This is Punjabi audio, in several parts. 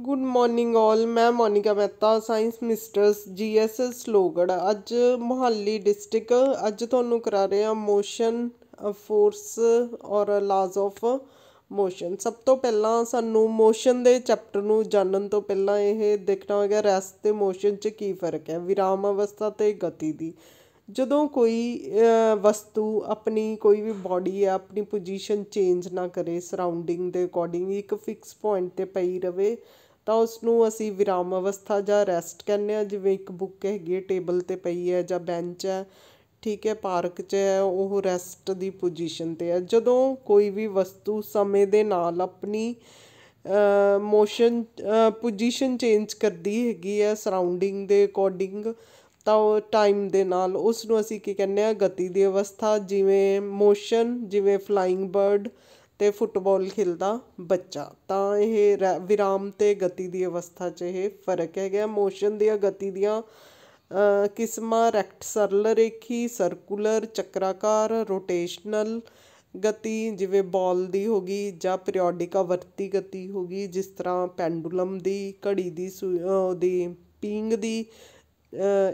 ਗੁੱਡ ਮਾਰਨਿੰਗ ਆਲ ਮੈਂ Monika Mehta science mistress GSS ਲੋਗੜ ਅੱਜ ਮੁਹੱਲੀ ਡਿਸਟ੍ਰਿਕਟ ਅੱਜ ਤੁਹਾਨੂੰ ਕਰਾ ਰਹੇ ਹਾਂ ਮੋਸ਼ਨ ਫੋਰਸ ਔਰ ਲਾਜ਼ ਆਫ ਮੋਸ਼ਨ ਸਭ ਤੋਂ ਪਹਿਲਾਂ ਸਾਨੂੰ ਮੋਸ਼ਨ ਦੇ ਚੈਪਟਰ ਨੂੰ ਜਾਣਨ ਤੋਂ ਪਹਿਲਾਂ ਇਹ ਦੇਖਣਾ ਹੋਵੇਗਾ ਰੈਸਟ ਤੇ ਮੋਸ਼ਨ 'ਚ ਕੀ ਫਰਕ ਹੈ ਵਿਰਾਮ ਅਵਸਥਾ ਤੇ ਗਤੀ ਦੀ ਜਦੋਂ ਕੋਈ ਵਸਤੂ ਆਪਣੀ ਕੋਈ ਵੀ ਬਾਡੀ ਹੈ ਆਪਣੀ ਪੋਜੀਸ਼ਨ ਚੇਂਜ ਨਾ ਕਰੇ ਸਰਾਊਂਡਿੰਗ ਦੇ ਅਕੋਰਡਿੰਗ ਇੱਕ ਫਿਕਸ ਪੁਆਇੰਟ ਤੇ ਪਈ ਰਵੇ ਤਾਂ ਉਸ ਨੂੰ ਅਸੀਂ ਵਿਰਾਮ ਅਵਸਥਾ ਜਾਂ ਰੈਸਟ ਕਹਿੰਦੇ ਆ ਜਿਵੇਂ ਇੱਕ ਬੁੱਕ ਹੈਗੀ ਹੈ ਟੇਬਲ 'ਤੇ ਪਈ ਹੈ ਜਾਂ ਬੈਂਚ ਹੈ ਠੀਕ ਹੈ ਪਾਰਕ 'ਚ ਹੈ ਉਹ ਰੈਸਟ ਦੀ ਪੋਜੀਸ਼ਨ 'ਤੇ ਹੈ ਜਦੋਂ ਕੋਈ ਵੀ ਵਸਤੂ ਸਮੇਂ ਦੇ ਨਾਲ ਆਪਣੀ ਮੋਸ਼ਨ ਪੋਜੀਸ਼ਨ ਚੇਂਜ ਕਰਦੀ ਹੈਗੀ ਹੈ ਸਰਾਊਂਡਿੰਗ ਦੇ ਅਕੋਰਡਿੰਗ ਤਾਂ ਉਹ ਟਾਈਮ ਦੇ ਨਾਲ ਉਸ ਨੂੰ ਅਸੀਂ ਕੀ ਕਹਿੰਦੇ ਆ ਗਤੀ ਦੀ ਅਵਸਥਾ ਜਿਵੇਂ ਮੋਸ਼ਨ ਜਿਵੇਂ ਫਲਾਈਂਗ ਬਰਡ ਤੇ ਫੁੱਟਬਾਲ ਖੇਡਦਾ ਬੱਚਾ ਤਾਂ ਇਹ ਵਿਰਾਮ ਤੇ ਗਤੀ ਦੀ ਅਵਸਥਾ 'ਚ ਇਹ ਫਰਕ ਹੈਗਾ ਮੋਸ਼ਨ ਦੀਆਂ ਗਤੀ ਦੀਆਂ ਕਿਸਮਾਂ ਰੈਕਟ ਸਰਲ ਰੇਖੀ ਸਰਕੂਲਰ ਚੱਕਰਾਕਾਰ ਰੋਟੇਸ਼ਨਲ ਗਤੀ ਜਿਵੇਂ ਬਾਲ ਦੀ ਹੋ ਗਈ ਜਾਂ ਪੀਰੀਓਡਿਕ ਆਵਰਤੀ ਗਤੀ ਹੋ ਗਈ ਜਿਸ ਤਰ੍ਹਾਂ ਪੈਂਡੂਲਮ ਦੀ ਘੜੀ ਦੀ ਉਹਦੀ ਪੀਂਗ ਦੀ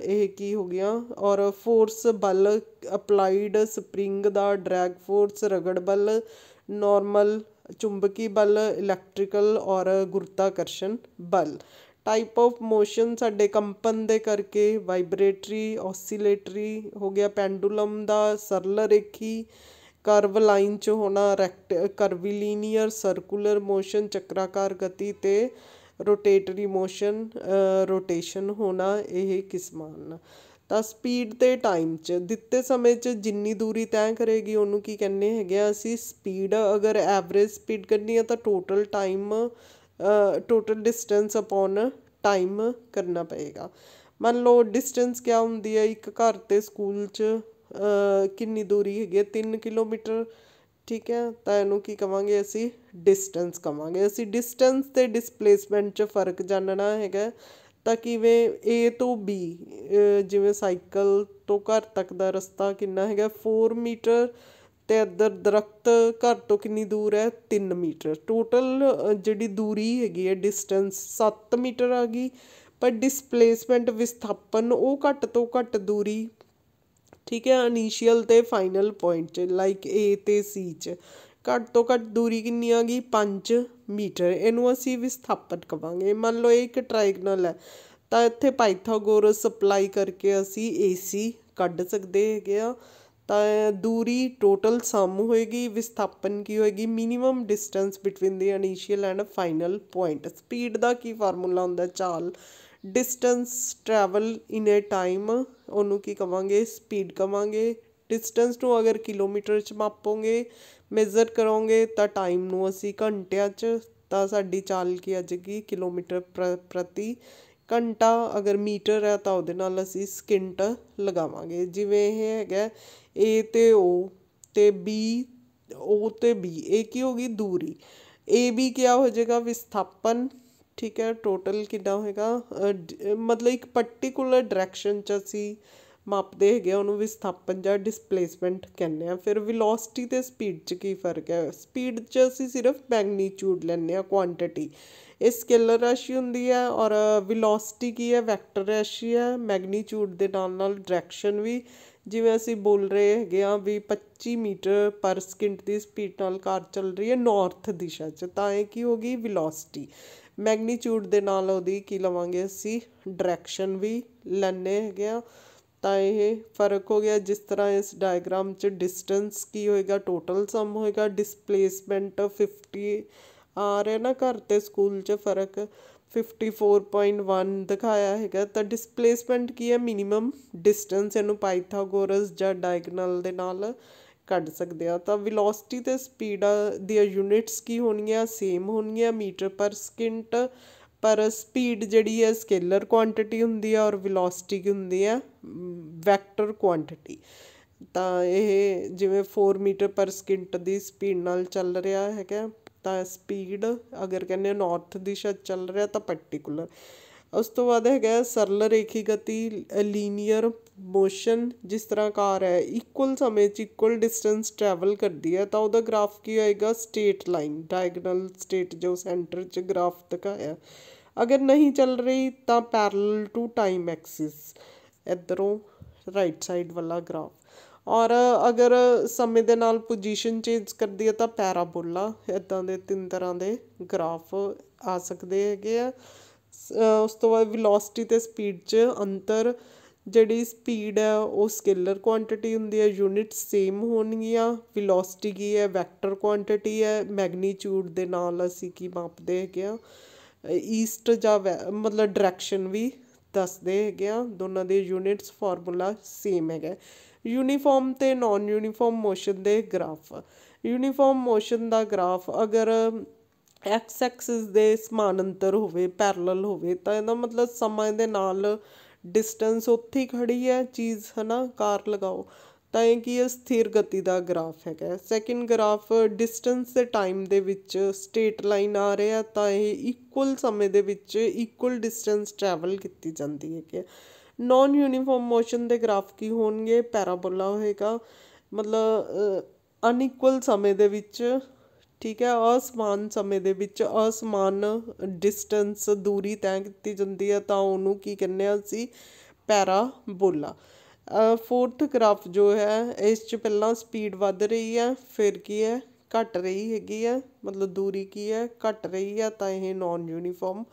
ਇਹ ਕੀ ਹੋ ਗਿਆ ਔਰ ਫੋਰਸ ਬਲ ਅਪਲਾਈਡ ਸਪ੍ਰਿੰਗ ਦਾ ਡਰੈਗ ਫੋਰਸ ਰਗੜ ਬਲ ਨੋਰਮਲ ਚੁੰਬਕੀ ਬਲ ਇਲੈਕਟ੍ਰੀਕਲ ਔਰ ਗੁਰਤਾਕਰਸ਼ਣ ਬਲ ਟਾਈਪ ਆਫ ਮੋਸ਼ਨ ਸਾਡੇ ਕੰਪਨ ਦੇ ਕਰਕੇ ਵਾਈਬ੍ਰੇਟਰੀ ਓਸੀਲੇਟਰੀ ਹੋ ਗਿਆ ਪੈਂਡੂਲਮ ਦਾ ਸਰਲ ਰੇਖੀ ਕਰਵ ਲਾਈਨ 'ਚ ਹੋਣਾ ਰੈਕਟ ਲੀਨੀਅਰ ਸਰਕੂਲਰ ਮੋਸ਼ਨ ਚੱਕਰਾਕਾਰ ਗਤੀ ਤੇ ਰੋਟੇਟਰੀ ਮੋਸ਼ਨ ਰੋਟੇਸ਼ਨ ਹੋਣਾ ਇਹ ਕਿਸਮਾਂ ਹਨ ਤਾਂ ਸਪੀਡ ਤੇ ਟਾਈਮ 'ਚ ਦਿੱਤੇ ਸਮੇਂ 'ਚ ਜਿੰਨੀ ਦੂਰੀ ਤੈਅ ਕਰੇਗੀ ਉਹਨੂੰ ਕੀ ਕਹਿੰਦੇ ਹੈਗੇ ਆ ਅਸੀਂ ਸਪੀਡ ਅਗਰ ਐਵਰੇਜ ਸਪੀਡ ਕਰਨੀ ਆ ਤਾਂ total time total distance upon time ਕਰਨਾ ਪਏਗਾ ਮੰਨ ਲਓ ਡਿਸਟੈਂਸ ਕਿਆ ਹੁੰਦੀ ਹੈ ਇੱਕ ਘਰ ਤੇ ਸਕੂਲ 'ਚ ਕਿੰਨੀ ਦੂਰੀ ਹੈਗੀ 3 ਕਿਲੋਮੀਟਰ ਠੀਕ ਹੈ ਤਾਂ ਇਹਨੂੰ ਕੀ ਕਵਾਂਗੇ ਅਸੀਂ ਡਿਸਟੈਂਸ ਕਵਾਂਗੇ ਅਸੀਂ ਡਿਸਟੈਂਸ ਤੇ ਡਿਸਪਲੇਸਮੈਂਟ 'ਚ ਫਰਕ ਜਾਣਨਾ ਹੈਗਾ ਤਾਂ ਕਿਵੇਂ A ਤੋਂ B ਜਿਵੇਂ ਸਾਈਕਲ ਤੋਂ ਘਰ ਤੱਕ ਦਾ ਰਸਤਾ ਕਿੰਨਾ ਹੈਗਾ 4 ਮੀਟਰ ਤੇ ਇੱਧਰ ਦਰਖਤ ਘਰ ਤੋਂ ਕਿੰਨੀ ਦੂਰ ਹੈ 3 ਮੀਟਰ ਟੋਟਲ ਜਿਹੜੀ ਦੂਰੀ ਹੈਗੀ ਹੈ ਡਿਸਟੈਂਸ 7 ਮੀਟਰ ਆ ਗਈ ਪਰ ਡਿਸਪਲੇਸਮੈਂਟ ਵਿਸਥਾਪਨ ਉਹ ਘੱਟ ਤੋਂ ਘੱਟ ਦੂਰੀ ਠੀਕ ਹੈ ਇਨੀਸ਼ੀਅਲ ਤੇ ਫਾਈਨਲ ਪੁਆਇੰਟ 'ਚ ਲਾਈਕ A ਤੇ C 'ਚ ਘੱਟ ਤੋਂ ਘੱਟ ਦੂਰੀ ਕਿੰਨੀ ਆ ਗਈ 5 ਮੀਟਰ ਇਹਨੂੰ ਅਸੀਂ ਵਿਸਥਾਪਨ ਕਵਾਂਗੇ ਮੰਨ ਲਓ ਇਹ ਇੱਕ ਟ੍ਰਾਇਗਨਲ ਹੈ ਤਾਂ ਇੱਥੇ ਪਾਈਥਾਗੋਰਸ ਸਪਲਾਈ ਕਰਕੇ ਅਸੀਂ AC ਕੱਢ ਸਕਦੇ ਹੈਗੇ ਆ ਤਾਂ ਦੂਰੀ ਟੋਟਲ ਸਮ ਹੋਏਗੀ ਵਿਸਥਾਪਨ ਕੀ ਹੋਏਗੀ minimum distance between the initial and final point speed ਦਾ ਕੀ ਫਾਰਮੂਲਾ ਹੁੰਦਾ ਚਾਲ distance travel in a time ਉਹਨੂੰ ਕੀ ਕਵਾਂਗੇ ਸਪੀਡ ਕਵਾਂਗੇ डिस्टेंस को तो अगर किलोमीटर मापोंगे मेजर करोंगे तो टाइम नो असी घंटिया तो साड़ी चाल की आ जाएगी किलोमीटर प्र प्रति घंटा अगर मीटर है तो वो असी सकिंट लगावे जिमें है ए ते ओ ते बी ओ ते बी ए की होगी दूरी ए बी क्या हो जाएगा विस्थापन ठीक है टोटल कि होएगा मतलब एक पर्टिकुलर डायरेक्शन असी ਮਾਪਦੇ ਹੈਗੇ ਉਹਨੂੰ ਵਿਸਥਾਪਨ ਜਾਂ ਡਿਸਪਲੇਸਮੈਂਟ ਕਹਿੰਦੇ ਆ ਫਿਰ ਵੈਲੋਸਿਟੀ ਤੇ ਸਪੀਡ 'ਚ ਕੀ ਫਰਕ ਹੈ ਸਪੀਡ 'ਚ ਅਸੀਂ ਸਿਰਫ ਮੈਗਨੀਟਿਊਡ ਲੈਣੇ ਆ ਕੁਆਂਟੀਟੀ ਇਹ ਸਕੇਲਰ ਰਾਸ਼ੀ ਹੁੰਦੀ ਹੈ ਔਰ ਵੈਲੋਸਿਟੀ ਕੀ ਹੈ ਵੈਕਟਰ ਰਾਸ਼ੀ ਹੈ ਮੈਗਨੀਟਿਊਡ ਦੇ ਨਾਲ ਨਾਲ ਡਾਇਰੈਕਸ਼ਨ ਵੀ ਜਿਵੇਂ ਅਸੀਂ ਬੋਲ ਰਹੇ ਹੈਗੇ ਆ ਵੀ 25 ਮੀਟਰ ਪਰ ਸਕਿੰਟ ਦੀ ਸਪੀਡ ਨਾਲ ਕਾਰ ਚੱਲ ਰਹੀ ਹੈ ਨਾਰਥ ਦਿਸ਼ਾ 'ਚ ਤਾਂ ਇਹ ਕੀ ਹੋਗੀ ਵੈਲੋਸਿਟੀ ਮੈਗਨੀਟਿਊਡ ਦੇ ਨਾਲ ਉਹਦੀ ਕੀ ਲਵਾਂਗੇ ਅਸੀਂ ਡਾਇਰੈਕਸ਼ਨ ਵੀ ਲੈਣੇ ਹੈਗੇ ਆ ਤਾਂ ਇਹ ਫਰਕ ਹੋ ਗਿਆ ਜਿਸ ਤਰ੍ਹਾਂ ਇਸ ਡਾਇਗਰਾਮ 'ਚ ਡਿਸਟੈਂਸ ਕੀ ਹੋਏਗਾ ਟੋਟਲ ਸਮ ਹੋਏਗਾ ਡਿਸਪਲੇਸਮੈਂਟ 50 ਆ ਰਿਹਾ ਨਾ ਘਰ ਤੇ ਸਕੂਲ 'ਚ ਫਰਕ 54.1 ਦਿਖਾਇਆ ਹੈਗਾ ਤਾਂ ਡਿਸਪਲੇਸਮੈਂਟ ਕੀ ਹੈ ਮਿਨੀਮਮ ਡਿਸਟੈਂਸ ਇਹਨੂੰ ਪਾਈਥਾਗੋਰਸ ਜਾਂ ਡਾਇਗਨਲ ਦੇ ਨਾਲ ਕੱਢ ਸਕਦੇ ਆ ਤਾਂ ਵੈਲੋਸਿਟੀ ਤੇ ਸਪੀਡ ਦੀਆਂ ਯੂਨਿਟਸ ਕੀ ਹੋਣਗੀਆਂ ਸੇਮ ਹੋਣਗੀਆਂ ਮੀਟਰ ਪਰ ਸਕਿੰਟ ਪਰ ਸਪੀਡ ਜਿਹੜੀ ਹੈ ਸਕੇਲਰ ਕੁਆਂਟੀਟੀ ਹੁੰਦੀ ਹੈ ਔਰ ਵੈਲੋਸਿਟੀ ਹੁੰਦੀ ਹੈ ਵੈਕਟਰ ਕੁਆਂਟੀਟੀ ਤਾਂ ਇਹ ਜਿਵੇਂ 4 ਮੀਟਰ ਪਰ ਸਕਿੰਟ ਦੀ ਸਪੀਡ ਨਾਲ ਚੱਲ ਰਿਹਾ ਹੈਗਾ ਤਾਂ ਸਪੀਡ ਅਗਰ ਕਹਿੰਦੇ ਨਾਰਥ ਦਿਸ਼ਾ ਚੱਲ ਰਿਹਾ ਤਾਂ ਪਾਰਟਿਕੂਲਰ ਉਸ ਤੋਂ ਬਾਅਦ ਹੈਗਾ ਸਰਲ ਰੇਖੀ ਗਤੀ ਲੀਨੀਅਰ ਮੋਸ਼ਨ ਜਿਸ ਤਰ੍ਹਾਂ ਕਾਰ ਹੈ ਇਕੁਅਲ ਸਮੇਂ 'ਚ ਇਕੁਅਲ ਡਿਸਟੈਂਸ ਟਰੈਵਲ ਕਰਦੀ ਹੈ ਤਾਂ ਉਹਦਾ ਗ੍ਰਾਫ ਕੀ ਹੋਏਗਾ ਸਟੇਟ ਲਾਈਨ ਡਾਇਗਨਲ ਸਟੇਟ ਜੋ ਸੈਂਟਰ 'ਚ ਗ੍ਰਾਫ ਦਿਖਾਇਆ ਅਗਰ ਨਹੀਂ ਚੱਲ ਰਹੀ ਤਾਂ ਪੈਰਲਲ ਟੂ ਟਾਈਮ ਐਕਸਿਸ ਇਧਰੋਂ ਰਾਈਟ ਸਾਈਡ ਵਾਲਾ ਗ੍ਰਾਫ ਔਰ ਅਗਰ ਸਮੇਂ ਦੇ ਨਾਲ ਪੋਜੀਸ਼ਨ ਚੇਂਜ ਕਰਦੀ ਹੈ ਤਾਂ ਪੈਰਾਬੋਲਾ ਇਦਾਂ ਦੇ ਤਿੰਨ ਤਰ੍ਹਾਂ ਦੇ ਗ੍ਰਾਫ ਆ ਸਕਦੇ ਹੈਗੇ ਆ ਉਸ ਤੋਂ ਬਾਅਦ ਵੈਲੋਸਿਟੀ ਤੇ ਸਪੀਡ 'ਚ ਅੰਤਰ ਜਿਹੜੀ ਸਪੀਡ ਹੈ ਉਹ ਸਕੇਲਰ ਕੁਆਂਟੀਟੀ ਹੁੰਦੀ ਹੈ ਯੂਨਿਟ ਸੇਮ ਹੋਣਗੀਆਂ ਵੈਲੋਸਿਟੀ ਕੀ ਹੈ ਵੈਕਟਰ ਕੁਆਂਟੀਟੀ ਹੈ ਮੈਗਨੀਟਿਊਡ ਦੇ ਨਾਲ ਅਸੀਂ ਕੀ ਮਾਪਦੇ ਹੈਗੇ ਆ ਈਸਟ ਜਾਂ ਮਤਲਬ ਡਾਇਰੈਕਸ਼ਨ ਵੀ ਦੱਸਦੇ ਹੈਗੇ ਆ ਦੋਨਾਂ ਦੇ ਯੂਨਿਟਸ ਫਾਰਮੂਲਾ ਸੇਮ ਹੈਗਾ ਯੂਨੀਫਾਰਮ ਤੇ ਨਾਨ ਯੂਨੀਫਾਰਮ ਮੋਸ਼ਨ ਦੇ ਗ੍ਰਾਫ ਯੂਨੀਫਾਰਮ ਮੋਸ਼ਨ ਦਾ ਗ੍ਰਾਫ ਅਗਰ ਐਕਸ ਐਕਸਿਸ ਦੇ ਸਮਾਨਾਂਤਰ ਹੋਵੇ ਪੈਰਲਲ ਹੋਵੇ ਤਾਂ ਇਹਦਾ ਮਤਲਬ ਸਮਾਂ ਦੇ ਨਾਲ ਡਿਸਟੈਂਸ ਉੱਥੇ ਹੀ ਖੜੀ ਹੈ ਚੀਜ਼ ਹਨਾ ਕਾਰ ਲਗਾਓ ਤਾਂ ਇਹ ਕੀ ਹੈ ਸਥਿਰ ਗਤੀ ਦਾ ਗ੍ਰਾਫ ਹੈਗਾ ਸੈਕਿੰਡ ਗ੍ਰਾਫ ਡਿਸਟੈਂਸ ਤੇ ਟਾਈਮ ਦੇ ਵਿੱਚ ਸਟੇਟ ਲਾਈਨ ਆ ਰਿਹਾ ਤਾਂ ਇਹ ਇਕੁਅਲ ਸਮੇਂ ਦੇ ਵਿੱਚ ਇਕੁਅਲ ਡਿਸਟੈਂਸ ਟਰੈਵਲ ਕੀਤੀ ਜਾਂਦੀ ਹੈ ਕਿ ਨਾਨ ਯੂਨੀਫਾਰਮ ਮੋਸ਼ਨ ਦੇ ਗ੍ਰਾਫ ਕੀ ਹੋਣਗੇ ਪੈਰਾਬੋਲਾ ਹੋਏਗਾ ਮਤਲਬ ਅਨਇਕੁਅਲ ਸਮੇਂ ਦੇ ਵਿੱਚ ਠੀਕ ਹੈ ਅਸਮਾਨ ਸਮੇਂ ਦੇ ਵਿੱਚ ਅਸਮਾਨ ਡਿਸਟੈਂਸ ਦੂਰੀ ਤੈਅ ਕੀਤੀ ਜਾਂਦੀ ਹੈ ਤਾਂ ਉਹਨੂੰ ਕੀ ਕਹਿੰਦੇ ਸੀ ਪੈਰਾ ਪੈਰਾਬੋਲਾ ਫੋਰਥ ਗ੍ਰਾਫ ਜੋ ਹੈ ਇਸ 'ਚ ਪਹਿਲਾਂ ਸਪੀਡ ਵੱਧ ਰਹੀ ਹੈ ਫਿਰ ਕੀ ਹੈ ਘਟ ਰਹੀ ਹੈਗੀ ਹੈ ਮਤਲਬ ਦੂਰੀ ਕੀ ਹੈ ਘਟ ਰਹੀ ਹੈ ਤਾਂ ਇਹ ਨਾਨ ਯੂਨੀਫਾਰਮ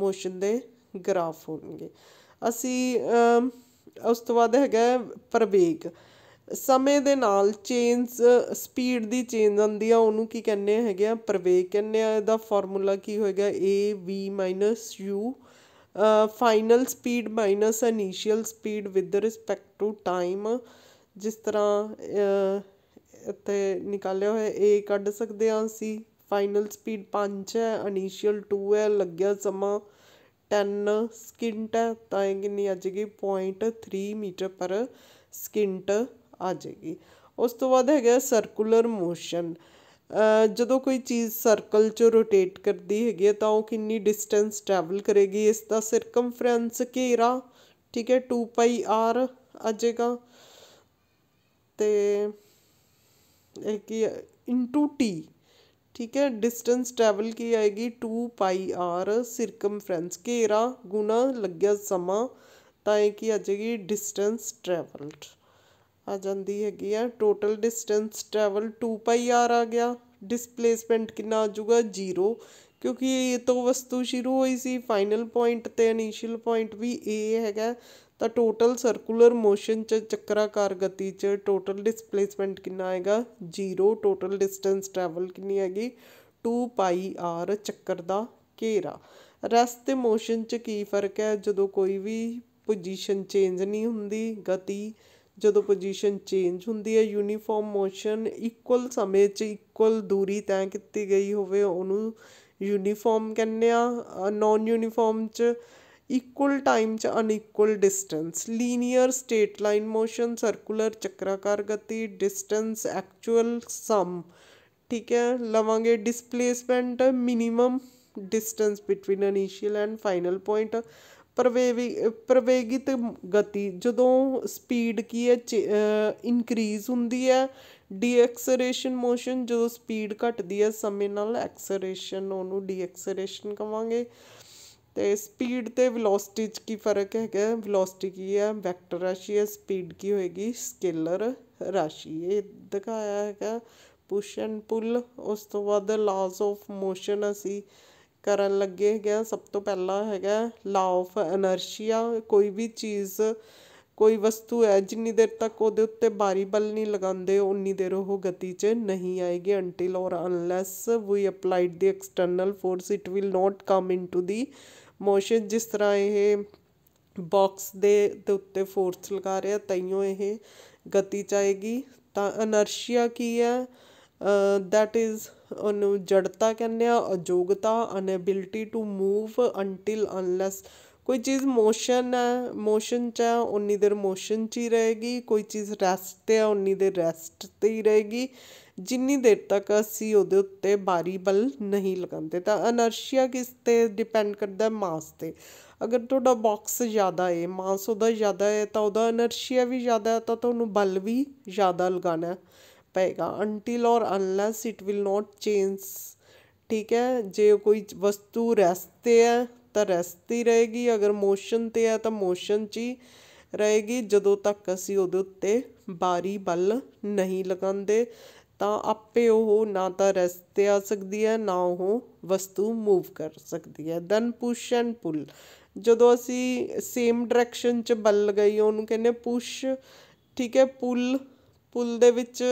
ਮੋਸ਼ਨ ਦੇ ਗ੍ਰਾਫ ਹੋਣਗੇ ਅਸੀਂ ਉਸ ਤੋਂ ਬਾਅਦ ਹੈਗਾ ਪ੍ਰਵੇਗ ਸਮੇਂ ਦੇ ਨਾਲ ਚੇਂਜ ਸਪੀਡ ਦੀ ਚੇਂਜ ਆਉਂਦੀ ਆ ਉਹਨੂੰ ਕੀ ਕਹਿੰਦੇ ਹੈਗੇ ਆ ਪ੍ਰਵੇਗ ਕਹਿੰਦੇ ਆ ਇਹਦਾ ਫਾਰਮੂਲਾ ਕੀ ਹੋਏਗਾ a v u final speed minus initial speed with respect to time ਜਿਸ ਤਰ੍ਹਾਂ ਇੱਥੇ ਨਿਕਾਲਿਆ ਹੋਇਆ a ਕੱਢ ਸਕਦੇ ਆਂ ਸੀ ਫਾਈਨਲ ਸਪੀਡ 5 ਹੈ ਇਨੀਸ਼ੀਅਲ 2 ਹੈ ਲੱਗਿਆ ਸਮਾਂ 10 ਸਕਿੰਟ ਹੈ ਤਾਂ ਇਹ ਕਿੰਨੀ ਅੱਜ ਜਾਏਗੀ 0.3 ਮੀਟਰ ਪਰ ਸਕਿੰਟ ਆ ਜਾਏਗੀ ਉਸ ਤੋਂ ਬਾਅਦ ਹੈਗਾ ਸਰਕੂਲਰ ਮੋਸ਼ਨ ਜਦੋਂ ਕੋਈ ਚੀਜ਼ ਸਰਕਲ 'ਚ ਰੋਟੇਟ ਕਰਦੀ ਹੈਗੀ ਤਾਂ ਉਹ ਕਿੰਨੀ ਡਿਸਟੈਂਸ ਟਰੈਵਲ ਕਰੇਗੀ ਇਸ ਦਾ ਸਰਕਮਫਰੈਂਸ ਘੇਰਾ ਠੀਕ ਹੈ 2 ਪਾਈ ਆਰ ਆ ਜਾਏਗਾ ਤੇ ਇਹ ਕੀ ਇਨਟੂ t ਠੀਕ ਹੈ ਡਿਸਟੈਂਸ ਟਰੈਵਲ ਕੀ ਆਏਗੀ 2 ਪਾਈ r ਸਰਕਮਫਰੈਂਸ ਘੇਰਾ ਗੁਣਾ ਲੱਗਿਆ ਸਮਾਂ ਤਾਂ ਇਹ ਕੀ ਆ ਜਾਏਗੀ ਡਿਸਟੈਂਸ ਟਰੈਵਲਡ ਆ ਜਾਂਦੀ ਹੈਗੀ ਆ total distance travel 2 pi R ਆ ਗਿਆ ਡਿਸਪਲੇਸਮੈਂਟ ਕਿੰਨਾ ਆ ਜਾਊਗਾ 0 ਕਿਉਂਕਿ ਇਹ ਤੋਂ ਵਸਤੂ ਸ਼ੁਰੂ ਹੋਈ ਸੀ ਫਾਈਨਲ ਪੁਆਇੰਟ ਤੇ ਇਨੀਸ਼ੀਅਲ ਪੁਆਇੰਟ ਵੀ ਇਹ ਹੈਗਾ ਤਾਂ ਟੋਟਲ ਸਰਕੂਲਰ ਮੋਸ਼ਨ ਚ ਚੱਕਰਾਕਾਰ ਗਤੀ ਚ ਟੋਟਲ ਡਿਸਪਲੇਸਮੈਂਟ ਕਿੰਨਾ ਆਏਗਾ 0 ਟੋਟਲ ਡਿਸਟੈਂਸ ਟਰੈਵਲ ਕਿੰਨੀ ਹੈਗੀ 2 ਪਾਈ ਆਰ ਚੱਕਰ ਦਾ ਘੇਰਾ ਰੈਸਟ ਤੇ ਮੋਸ਼ਨ ਚ ਕੀ ਫਰਕ ਹੈ ਜਦੋਂ ਕੋਈ ਵੀ ਪੋਜੀਸ਼ਨ ਚੇਂਜ ਨਹੀਂ ਹੁੰਦੀ ਗਤੀ ਜਦੋਂ ਪੋਜੀਸ਼ਨ ਚੇਂਜ ਹੁੰਦੀ ਹੈ ਯੂਨੀਫਾਰਮ ਮੋਸ਼ਨ ਇਕੁਅਲ ਸਮੇਂ 'ਚ ਇਕੁਅਲ ਦੂਰੀ ਤੈਅ ਕੀਤੀ ਗਈ ਹੋਵੇ ਉਹਨੂੰ ਯੂਨੀਫਾਰਮ ਕਹਿੰਦੇ ਆ ਨਾਨ ਯੂਨੀਫਾਰਮ 'ਚ ਇਕੁਅਲ ਟਾਈਮ 'ਚ unequal distance linear state line motion circular ਚੱਕਰਾਕਾਰ ਗਤੀ ਡਿਸਟੈਂਸ ਐਕਚੁਅਲ ਸਮ ਠੀਕ ਹੈ ਲਵਾਂਗੇ displacement minimum distance between initial and final point ਪਰਵੇਵੀ ਪਰਵੇਗਿਤ ਗਤੀ ਜਦੋਂ ਸਪੀਡ ਕੀ ਹੈ ਇਨਕਰੀਜ਼ ਹੁੰਦੀ ਹੈ ਡੀਐਕਸਰੇਸ਼ਨ ਮੋਸ਼ਨ ਜਦੋਂ ਸਪੀਡ ਘਟਦੀ ਹੈ ਸਮੇਂ ਨਾਲ ਐਕਸਲਰੇਸ਼ਨ ਉਹਨੂੰ ਡੀਐਕਸਰੇਸ਼ਨ ਕਵਾਂਗੇ ਤੇ ਸਪੀਡ ਤੇ ਵੈਲੋਸਿਟੀ ਚ ਕੀ ਫਰਕ ਹੈਗਾ ਵੈਲੋਸਿਟੀ ਕੀ ਹੈ ਵੈਕਟਰ ਰਾਸ਼ੀ ਹੈ ਸਪੀਡ ਕੀ ਹੋਏਗੀ ਸਕੇਲਰ ਰਾਸ਼ੀ ਇਹ ਦਿਖਾਇਆ ਹੈਗਾ ਪੁਸ਼ ਐਂਡ ਪੁੱਲ ਉਸ ਤੋਂ ਬਾਅਦ ਲਾਜ਼ ਆਫ ਮੋਸ਼ਨ ਅਸੀਂ कर लगे है सब तो पहला है ला ऑफ एनर्शिया कोई भी चीज़ कोई वस्तु है जिनी देर तक वो उत्ते बारी बल नहीं लगाते उन्नी देर वह गति से नहीं आएगी अंटिल और unless we applied the external force it will not come into the motion जिस तरह यह बॉक्स दे, उत्ते फोर्स लगा रहे यह गति च आएगी तो अनर्शिया की है ਦੈਟ ਇਜ਼ ਉਹਨੂੰ ਜੜਤਾ ਕਹਿੰਦੇ ਆ ਅਯੋਗਤਾ inability to move until unless ਕੋਈ ਚੀਜ਼ ਮੋਸ਼ਨ ਹੈ ਮੋਸ਼ਨ 'ਚ ਹੈ ਉਨੀ ਦੇਰ ਮੋਸ਼ਨ 'ਚ ਹੀ ਰਹੇਗੀ ਕੋਈ ਚੀਜ਼ ਰੈਸਟ 'ਤੇ ਹੈ ਉਨੀ ਦੇਰ ਰੈਸਟ 'ਤੇ ਹੀ ਰਹੇਗੀ ਜਿੰਨੀ ਦੇਰ ਤੱਕ ਅਸੀਂ ਉਹਦੇ ਉੱਤੇ ਬਾਰੀ ਬਲ ਨਹੀਂ ਲਗਾਉਂਦੇ ਤਾਂ ਅਨਰਸ਼ੀਆ ਕਿਸ ਤੇ ਡਿਪੈਂਡ ਕਰਦਾ ਮਾਸ ਤੇ ਅਗਰ ਤੁਹਾਡਾ ਬਾਕਸ ਜ਼ਿਆਦਾ ਹੈ ਮਾਸ ਉਹਦਾ ਜ਼ਿਆਦਾ ਹੈ ਤਾਂ ਉਹਦਾ ਅਨਰਸ਼ੀਆ ਵੀ ਜ਼ਿਆਦਾ ਹੈ ਤਾਂ ਤੁਹਾਨੂੰ ਬਲ ਵੀ ਜ਼ਿਆਦਾ ਲਗਾਣਾ पाएगा अंटिल और unless it will not change ठीक है जो कोई वस्तु रेसते है तो रेसती रहेगी अगर मोशन ते है तो मोशन च ही रहेगी जो तक असी उत्ते बारी बल नहीं लगाते तो आपे वह ना तो रेसते आ सकती है ना वह वस्तु मूव कर सकती है दैन पुश एंड पुल जो असी सेम डायरेक्शन बल लगाई उन्होंने कहने पुश ठीक है पुल ਪੁੱਲ ਦੇ ਵਿੱਚ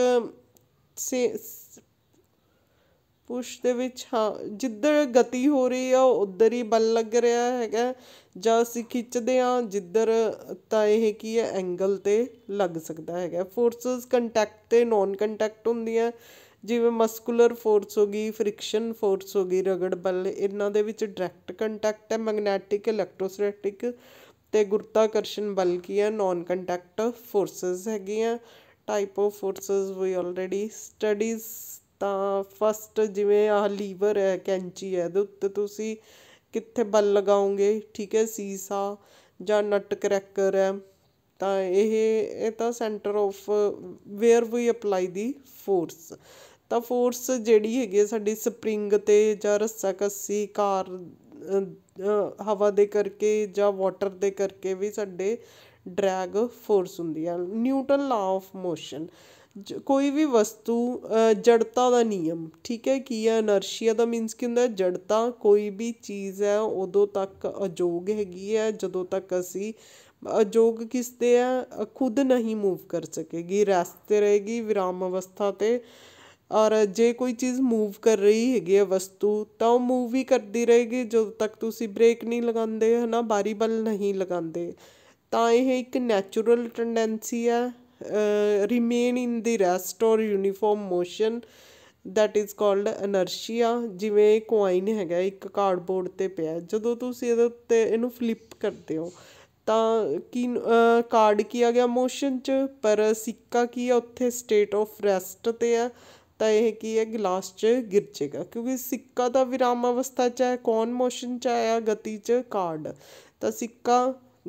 ਸੇ ਪੁਸ਼ ਦੇ ਵਿੱਚ ਹਾਂ ਜਿੱਧਰ ਗਤੀ ਹੋ ਰਹੀ ਆ ਉਧਰ ਹੀ ਬਲ ਲੱਗ ਰਿਹਾ ਹੈਗਾ ਜਦ ਅਸੀਂ ਖਿੱਚਦੇ ਆ ਜਿੱਧਰ ਤਾਂ ਇਹ ਕੀ ਹੈ ਐਂਗਲ ਤੇ ਲੱਗ ਸਕਦਾ ਹੈਗਾ ਫੋਰਸਸ ਕੰਟੈਕਟ ਤੇ ਨਾਨ ਕੰਟੈਕਟ ਹੁੰਦੀਆਂ ਜਿਵੇਂ ਮਸਕੂਲਰ ਫੋਰਸ ਹੋ ਗਈ ਫ੍ਰਿਕਸ਼ਨ ਫੋਰਸ ਹੋ ਗਈ ਰਗੜ ਬਲ ਇਹਨਾਂ ਦੇ ਵਿੱਚ ਡਾਇਰੈਕਟ ਕੰਟੈਕਟ ਹੈ ਮੈਗਨੈਟਿਕ ਇਲੈਕਟ੍ਰੋਸਟੈਟਿਕ ਤੇ ਗੁਰਤਾਕਰਸ਼ਨ ਬਲ ਕੀ ਹੈ ਨਾਨ ਕੰਟੈਕਟ ਫੋਰਸਸ ਹੈਗੀਆਂ type of forces we already studies ਤਾਂ ਫਸਟ ਜਿਵੇਂ ਆ ਲੀਵਰ ਹੈ ਕੈਂਚੀ ਹੈ ਦੇ ਉੱਤੇ ਤੁਸੀਂ ਕਿੱਥੇ ਬਲ ਲਗਾਉਂਗੇ ਠੀਕ ਹੈ ਸੀਸਾ ਜਾਂ ਨਟ ਕਰੈਕਰ ਹੈ ਤਾਂ ਇਹ ਇਹ ਤਾਂ centre of where we apply the force ਤਾਂ ਫੋਰਸ ਜਿਹੜੀ ਹੈਗੀ ਸਾਡੀ ਸਪ੍ਰਿੰਗ ਤੇ ਜਾਂ ਰੱਸਾ ਕੱਸੀ ਕਾਰ ਹਵਾ ਦੇ ਕਰਕੇ ਜਾਂ ਵਾਟਰ ਦੇ ਕਰਕੇ ਵੀ ਸਾਡੇ ਡਰੈਗ ਫੋਰਸ ਹੁੰਦੀ ਹੈ ਨਿਊਟਨ ਲਾ ਆਫ ਮੋਸ਼ਨ ਕੋਈ ਵੀ ਵਸਤੂ ਜੜਤਾ ਦਾ ਨਿਯਮ ਠੀਕ ਹੈ ਕੀ ਹੈ ਇਨਰਸ਼ੀਆ ਦਾ ਮੀਨਸ ਕੀ ਹੁੰਦਾ ਜੜਤਾ ਕੋਈ ਵੀ ਚੀਜ਼ ਹੈ ਉਦੋਂ ਤੱਕ ਅਜੋਗ ਹੈਗੀ ਹੈ ਜਦੋਂ ਤੱਕ ਅਸੀਂ ਅਜੋਗ ਕਿਸ ਤੇ ਹੈ ਖੁਦ ਨਹੀਂ ਮੂਵ ਕਰ ਸਕੇਗੀ ਰਸਤੇ ਰਹੇਗੀ ਵਿਰਾਮ ਅਵਸਥਾ ਤੇ ਔਰ ਜੇ ਕੋਈ ਚੀਜ਼ ਮੂਵ ਕਰ ਰਹੀ ਹੈਗੀ ਹੈ ਵਸਤੂ ਤਾਂ ਉਹ ਮੂਵ ਹੀ ਕਰਦੀ ਰਹੇਗੀ ਜਦੋਂ ਤੱਕ ਤੁਸੀਂ ਬ੍ਰੇਕ ਨਹੀਂ ਲਗਾਉਂਦੇ ਹਨਾ ਬਾਰੀ ਬਲ ਨਹੀਂ ਲਗਾਉਂਦੇ ਤਾਂ ਇਹ ਇੱਕ ਨੈਚੁਰਲ ਟੈਂਡੈਂਸੀ ਆ remain in the rest or uniform motion that is called inertia ਜਿਵੇਂ ਕੁਆਇਨ ਹੈਗਾ ਇੱਕ ਕਾਰਡਬੋਰਡ ਤੇ ਪਿਆ ਜਦੋਂ ਤੁਸੀਂ ਇਹਦੇ ਉੱਤੇ ਇਹਨੂੰ ਫਲਿੱਪ ਕਰਦੇ ਹੋ ਤਾਂ ਕੀ ਕਾਰਡ ਕੀਆ ਗਿਆ ਮੋਸ਼ਨ ਚ ਪਰ ਸਿੱਕਾ ਕੀ ਆ ਉੱਥੇ ਸਟੇਟ ਆਫ ਰੈਸਟ ਤੇ ਆ ਤਾਂ ਇਹ ਕੀ ਹੈ ਗਲਾਸ 'ਚ ਗਿਰ ਜਾਏਗਾ ਕਿਉਂਕਿ ਸਿੱਕਾ ਤਾਂ ਵਿਰਾਮ ਅਵਸਥਾ 'ਚ ਹੈ ਕੌਣ ਮੋਸ਼ਨ 'ਚ ਆਇਆ ਗਤੀ 'ਚ ਕਾਰਡ ਤਾਂ ਸਿੱਕਾ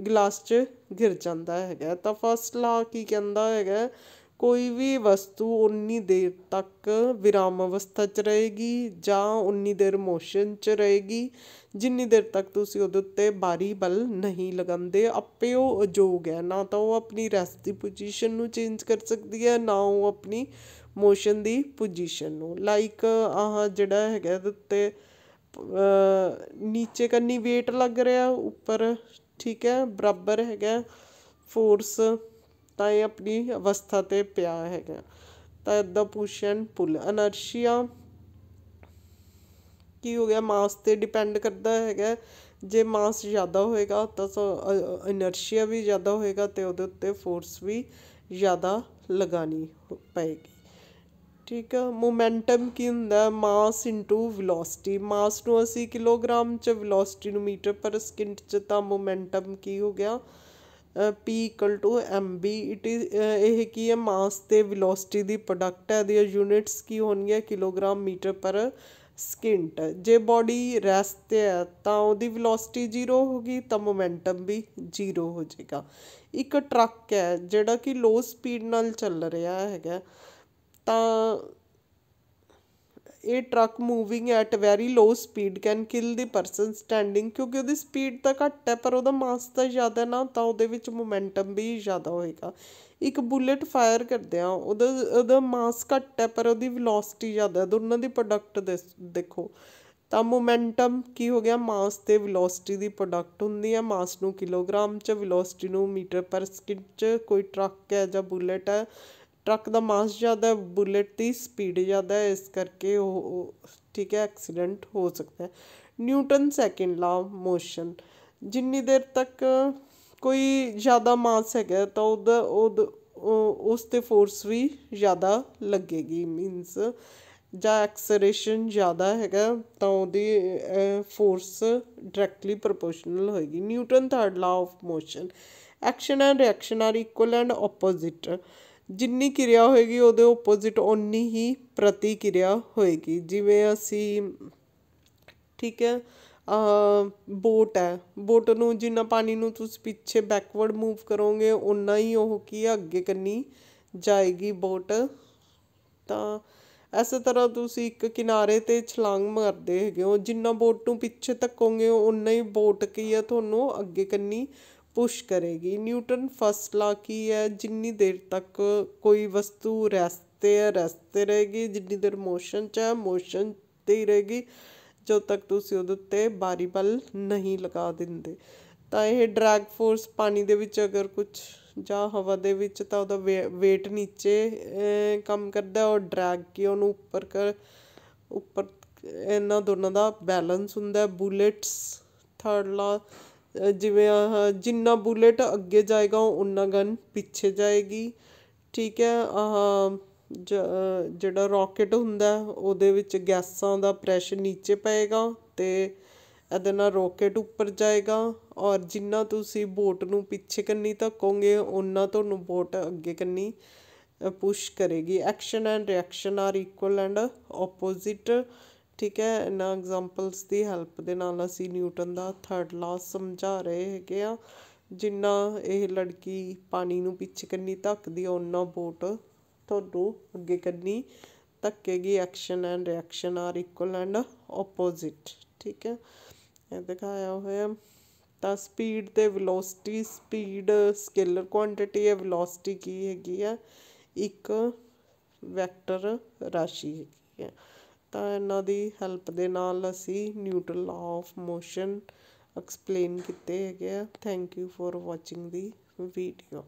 ਗਲਾਸ 'ਚ ਗਿਰ ਜਾਂਦਾ ਹੈਗਾ ਤਾਂ ਫਸਟ ਲਾ ਕੀ ਕਹਿੰਦਾ ਹੈਗਾ ਕੋਈ ਵੀ ਵਸਤੂ ਉਨੀ ਦੇਰ ਤੱਕ ਵਿਰਾਮ ਅਵਸਥਾ 'ਚ ਰਹੇਗੀ ਜਾਂ ਉਨੀ ਦੇਰ ਮੋਸ਼ਨ 'ਚ ਰਹੇਗੀ ਜਿੰਨੀ ਦੇਰ ਤੱਕ ਤੁਸੀਂ ਉਹਦੇ ਉੱਤੇ ਬਾਰੀ ਬਲ ਨਹੀਂ ਲਗਾਉਂਦੇ ਆਪੇ ਉਹ ਅਯੋਗ ਹੈ ਨਾ ਤਾਂ ਉਹ ਆਪਣੀ ਰੈਸਟ ਦੀ ਪੋਜੀਸ਼ਨ ਨੂੰ ਚੇਂਜ ਕਰ ਸਕਦੀ ਹੈ ਨਾ ਉਹ ਆਪਣੀ ਮੋਸ਼ਨ ਦੀ ਪੋਜੀਸ਼ਨ ਨੂੰ ਲਾਈਕ ਆਹ ਜਿਹੜਾ ਹੈਗਾ ਇਹਦੇ ਉੱਤੇ ਨੀਚੇ ਕੰਨੀ weight ਲੱਗ ਰਿਹਾ ਉੱਪਰ ਠੀਕ ਹੈ ਬਰਾਬਰ ਹੈਗਾ ਫੋਰਸ ਤਾਂ ਇਹ ਆਪਣੀ ਅਵਸਥਾ ਤੇ ਪਿਆ ਹੈਗਾ ਤਾਂ ਇਦਾਂ ਪੁਸ਼ ਪੁਲ ਅਨਰਸ਼ੀਆ ਕੀ ਹੋ ਗਿਆ ਮਾਸ ਤੇ ਡਿਪੈਂਡ ਕਰਦਾ ਹੈਗਾ ਜੇ ਮਾਸ ਜ਼ਿਆਦਾ ਹੋਏਗਾ ਤਾਂ ਇਨਰਸ਼ੀਆ ਵੀ ਜ਼ਿਆਦਾ ਹੋਏਗਾ ਤੇ ਉਹਦੇ ਉੱਤੇ ਫੋਰਸ ਵੀ ਜ਼ਿਆਦਾ ਲਗਾਣੀ ਪਏਗੀ ਠੀਕ ਆ ਮੋਮੈਂਟਮ ਕੀ ਹੁੰਦਾ ਮਾਸ ਇਨਟੂ ਵੈਲੋਸਿਟੀ ਮਾਸ ਨੂੰ ਅਸੀਂ ਕਿਲੋਗ੍ਰਾਮ ਚ ਵੈਲੋਸਿਟੀ ਨੂੰ ਮੀਟਰ ਪਰ ਸਕਿੰਟ ਚ ਤਾਂ ਮੋਮੈਂਟਮ ਕੀ ਹੋ ਗਿਆ p equal to mb it is ਇਹ ਕੀ ਹੈ ਮਾਸ ਤੇ ਵੈਲੋਸਿਟੀ ਦੀ ਪ੍ਰੋਡਕਟ ਹੈ ਦੀ ਯੂਨਿਟਸ ਕੀ ਹੋਣਗੀਆਂ ਕਿਲੋਗ੍ਰਾਮ ਮੀਟਰ ਪਰ ਸਕਿੰਟ ਜੇ ਬਾਡੀ ਰੈਸਟ ਤੇ ਹੈ ਤਾਂ ਉਹਦੀ ਵੈਲੋਸਿਟੀ 0 ਹੋਗੀ ਤਾਂ ਮੋਮੈਂਟਮ ਵੀ 0 ਹੋ ਜਾਏਗਾ ਇੱਕ ਟਰੱਕ ਹੈ ਜਿਹੜਾ ਕਿ ਲੋ ਸਪੀਡ ਨਾਲ ਚੱਲ ਰਿਹਾ ਹੈਗਾ ਤਾਂ ਇਹ truck moving at very low speed can kill the person standing ਕਿਉਂਕਿ ਉਹਦੀ ਸਪੀਡ ਤਾਂ ਘੱਟ ਹੈ ਪਰ ਉਹਦਾ ਮਾਸ ਤਾਂ ਜ਼ਿਆਦਾ ਨਾ ਤਾਂ ਉਹਦੇ ਵਿੱਚ ਮੋਮੈਂਟਮ ਵੀ ਜ਼ਿਆਦਾ ਹੋਏਗਾ ਇੱਕ ਬੁਲੇਟ ਫਾਇਰ ਕਰਦੇ ਆ ਉਹਦਾ ਉਹਦਾ ਮਾਸ ਘੱਟ ਹੈ ਪਰ ਉਹਦੀ ਵੈਲੋਸਿਟੀ ਜ਼ਿਆਦਾ ਹੈ ਦੋਨਾਂ ਦੀ ਪ੍ਰੋਡਕਟ ਦੇਖੋ ਤਾਂ ਮੋਮੈਂਟਮ ਕੀ ਹੋ ਗਿਆ ਮਾਸ ਤੇ ਵੈਲੋਸਿਟੀ ਦੀ ਪ੍ਰੋਡਕਟ ਹੁੰਦੀ ਹੈ ਮਾਸ ਨੂੰ ਕਿਲੋਗ੍ਰਾਮ ਚ ਵੈਲੋਸਿਟੀ ਨੂੰ ਮੀਟਰ ਪਰ ਸਕਿੰਟ ਚ ਕੋਈ ਟਰੱਕ ਹੈ ਜਾਂ ਬੁਲੇਟ ਹੈ ਟਰੱਕ ਦਾ ਮਾਸ ਜ਼ਿਆਦਾ ਬੁਲੇਟ ਦੀ ਸਪੀਡ ਜ਼ਿਆਦਾ ਇਸ ਕਰਕੇ ਉਹ ਠੀਕ ਹੈ ਐਕਸੀਡੈਂਟ ਹੋ ਸਕਦਾ ਹੈ ਨਿਊਟਨ ਸੈਕਿੰਡ ਲਾ ਮੋਸ਼ਨ ਜਿੰਨੀ ਦੇਰ ਤੱਕ ਕੋਈ ਜ਼ਿਆਦਾ ਮਾਸ ਹੈਗਾ ਤਾਂ ਉਹ ਉਹ ਉਸ ਤੇ ਫੋਰਸ ਵੀ ਜ਼ਿਆਦਾ ਲੱਗੇਗੀ ਮੀਨਸ ਜਾਂ ਐਕਸਲਰੇਸ਼ਨ ਜ਼ਿਆਦਾ ਹੈਗਾ ਤਾਂ ਉਹਦੀ ਫੋਰਸ ਡਾਇਰੈਕਟਲੀ ਪ੍ਰੋਪੋਰਸ਼ਨਲ ਹੋਏਗੀ Newton third law of motion action and reaction are equal and opposite ਜਿੰਨੀ ਕਿਰਿਆ ਹੋਏਗੀ ਉਹਦੇ ਓਪੋਜ਼ਿਟ ਓਨੀ ਹੀ ਪ੍ਰਤੀਕਿਰਿਆ ਹੋਏਗੀ ਜਿਵੇਂ ਅਸੀਂ ਠੀਕ ਹੈ ਬੋਟ ਹੈ ਬੋਟ ਨੂੰ ਜਿੰਨਾ ਪਾਣੀ ਨੂੰ ਤੁਸੀਂ ਪਿੱਛੇ ਬੈਕਵਰਡ ਮੂਵ ਕਰੋਗੇ ਉਨਾ ਹੀ ਉਹ ਕੀ ਅੱਗੇ ਕੰਨੀ ਜਾਏਗੀ ਬੋਟ ਤਾਂ ਐਸੇ ਤਰ੍ਹਾਂ ਤੁਸੀਂ ਇੱਕ ਕਿਨਾਰੇ ਤੇ ਛਲਾਂਗ ਮਾਰਦੇ ਹੈਗੇ ਹੋ ਜਿੰਨਾ ਬੋਟ ਨੂੰ ਪਿੱਛੇ ਧੱਕੋਗੇ ਉਨਾ ਹੀ ਬੋਟ ਕੀ ਹੈ ਤੁਹਾਨੂੰ ਅੱਗੇ ਕੰਨੀ ਪੁਸ਼ ਕਰੇਗੀ ਨਿਊਟਨ ਫਸਟ ਲਾ ਕੀ ਹੈ ਜਿੰਨੀ ਦੇਰ ਤੱਕ ਕੋਈ ਵਸਤੂ ਰਸਤੇ ਰਸਤੇ ਰਹੇਗੀ ਜਿੰਨੀ ਦੇਰ ਮੋਸ਼ਨ 'ਚ ਹੈ ਮੋਸ਼ਨ 'ਤੇ ਹੀ ਰਹੇਗੀ ਜਦੋਂ ਤੱਕ ਤੁਸੀਂ ਉਹਦੇ ਉੱਤੇ ਬਾਰੀ ਬਲ ਨਹੀਂ ਲਗਾ ਦਿੰਦੇ ਤਾਂ ਇਹ ਡਰੈਗ ਫੋਰਸ ਪਾਣੀ ਦੇ ਵਿੱਚ ਅਗਰ ਕੁਝ ਜਾਂ ਹਵਾ ਦੇ ਵਿੱਚ ਤਾਂ ਉਹਦਾ weight ਨੀਚੇ ਕੰਮ ਕਰਦਾ ਔਰ ਡਰੈਗ ਕੀ ਉਹਨੂੰ ਉੱਪਰ ਕਰ ਉੱਪਰ ਇਹਨਾਂ ਦੋਨਾਂ ਦਾ ਬੈਲੈਂਸ ਹੁੰਦਾ ਬੁਲੇਟਸ ਥਰਡ ਲਾ ਜਿਵੇਂ ਆਹ ਜਿੰਨਾ ਬੁਲੇਟ ਅੱਗੇ ਜਾਏਗਾ ਉਨਾ ਗਨ ਪਿੱਛੇ ਜਾਏਗੀ ਠੀਕ ਹੈ ਆਹ ਜਿਹੜਾ ਰਾਕਟ ਹੁੰਦਾ ਉਹਦੇ ਵਿੱਚ ਗੈਸਾਂ ਦਾ ਪ੍ਰੈਸ਼ਰ ਨੀਚੇ ਪਏਗਾ ਤੇ ਇਹਦੇ ਨਾਲ ਰਾਕਟ ਉੱਪਰ ਜਾਏਗਾ ਔਰ ਜਿੰਨਾ ਤੁਸੀਂ ਬੋਟ ਨੂੰ ਪਿੱਛੇ ਕੰਨੀ ਧੱਕੋਗੇ ਉਨਾ ਤੁਹਾਨੂੰ ਬੋਟ ਅੱਗੇ ਕੰਨੀ ਪੁਸ਼ ਕਰੇਗੀ action and reaction are equal and opposite ਠੀਕ ਹੈ ਇਹਨਾਂ ਐਗਜ਼ਾਮਪਲਸ ਦੀ ਹੈਲਪ ਦੇ ਨਾਲ ਅਸੀਂ ਨਿਊਟਨ ਦਾ ਥਰਡ ਲਾਅ ਸਮਝਾ ਰਹੇ ਹੈਗੇ ਆ ਜਿੰਨਾ ਇਹ ਲੜਕੀ ਪਾਣੀ ਨੂੰ ਪਿੱਛੇ ਕੰਨੀ ਧੱਕਦੀ ਆ ਬੋਟ ਤੁਹਾਨੂੰ ਅੱਗੇ ਕੰਨੀ ਧੱਕੇਗੀ action and reaction are equal and opposite ਠੀਕ ਹੈ ਇਹ ਦਿਖਾਇਆ ਹੋਇਆ ਤਾਂ ਸਪੀਡ ਤੇ ਵੈਲੋਸਿਟੀ ਸਪੀਡ ਸਕੇਲਰ ਕੁਆਂਟੀਟੀ ਹੈ ਵੈਲੋਸਿਟੀ ਕੀ ਹੈਗੀ ਆ ਇੱਕ ਵੈਕਟਰ ਰਾਸ਼ੀ ਹੈਗੀ ਹੈ ਤਾਂ ਇਹਨਾਂ ਦੀ ਹੈਲਪ ਦੇ ਨਾਲ ਅਸੀਂ ਨਿਊਟਰਲ ਲਾ ਆਫ ਮੋਸ਼ਨ ਐਕਸਪਲੇਨ ਕੀਤੇ ਹੈਗੇ ਆ thank you for watching the video